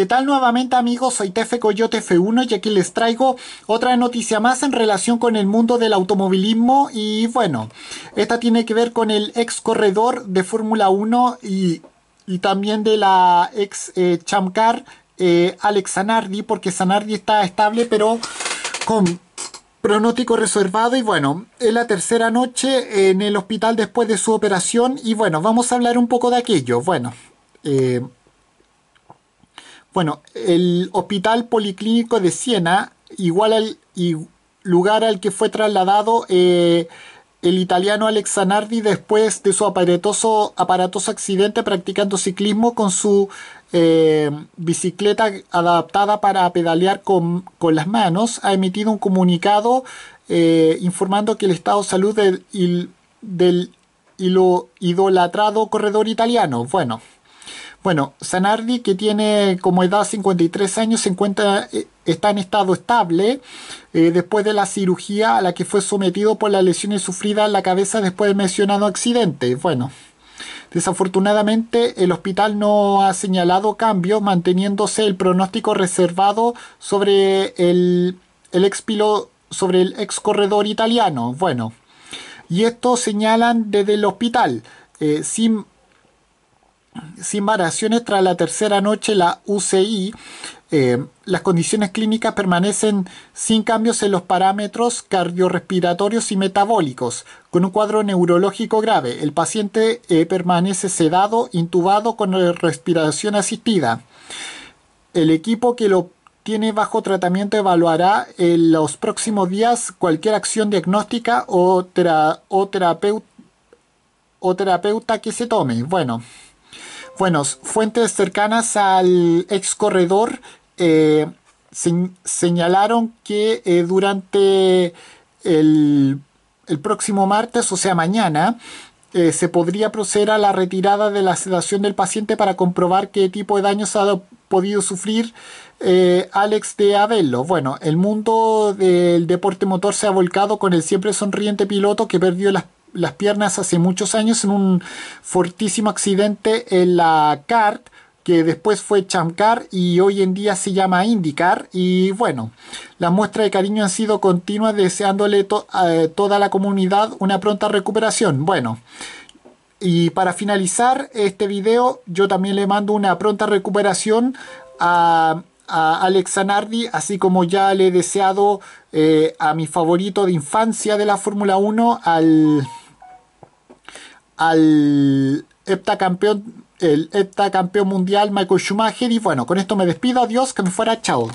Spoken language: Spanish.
¿Qué tal nuevamente amigos? Soy TF Coyote F1 y aquí les traigo otra noticia más en relación con el mundo del automovilismo y bueno, esta tiene que ver con el ex corredor de Fórmula 1 y, también de la ex eh, Chamcar eh, Alex Sanardi porque Sanardi está estable pero con pronóstico reservado y bueno, es la tercera noche en el hospital después de su operación y bueno, vamos a hablar un poco de aquello. Bueno, eh, bueno, el Hospital Policlínico de Siena, igual al lugar al que fue trasladado eh, el italiano Alex Zanardi después de su aparatoso, accidente practicando ciclismo con su eh, bicicleta adaptada para pedalear con, las manos, ha emitido un comunicado eh, informando que el estado de salud del, del, del idolatrado corredor italiano, bueno, bueno, Zanardi, que tiene como edad 53 años, se encuentra, eh, está en estado estable eh, después de la cirugía a la que fue sometido por las lesiones sufridas en la cabeza después del mencionado accidente. Bueno, Desafortunadamente, el hospital no ha señalado cambios, manteniéndose el pronóstico reservado sobre el, ex sobre el ex corredor italiano. Bueno, y esto señalan desde el hospital. Eh, sin sin variaciones tras la tercera noche, la UCI, eh, las condiciones clínicas permanecen sin cambios en los parámetros cardiorrespiratorios y metabólicos, con un cuadro neurológico grave. El paciente eh, permanece sedado, intubado con respiración asistida. El equipo que lo tiene bajo tratamiento evaluará en los próximos días cualquier acción diagnóstica o, o terapeuta que se tome. Bueno. Bueno, fuentes cercanas al ex corredor eh, señalaron que eh, durante el, próximo martes, o sea mañana, eh, se podría proceder a la retirada de la sedación del paciente para comprobar qué tipo de daños ha podido sufrir Alex de Abello. Bueno, el mundo del deporte motor se ha volcado con el siempre sonriente piloto que perdió las las piernas hace muchos años en un fortísimo accidente en la CART, que después fue Chamcar y hoy en día se llama IndyCar Y bueno, las muestras de cariño han sido continuas, deseándole a toda la comunidad una pronta recuperación. Bueno. Y para finalizar este video, yo también le mando una pronta recuperación a, Alex Zanardi, así como ya le he deseado eh, a mi favorito de infancia de la Fórmula 1, al al heptacampeón, el heptacampeón mundial Michael Schumacher. Y bueno, con esto me despido. Adiós, que me fuera. Chao.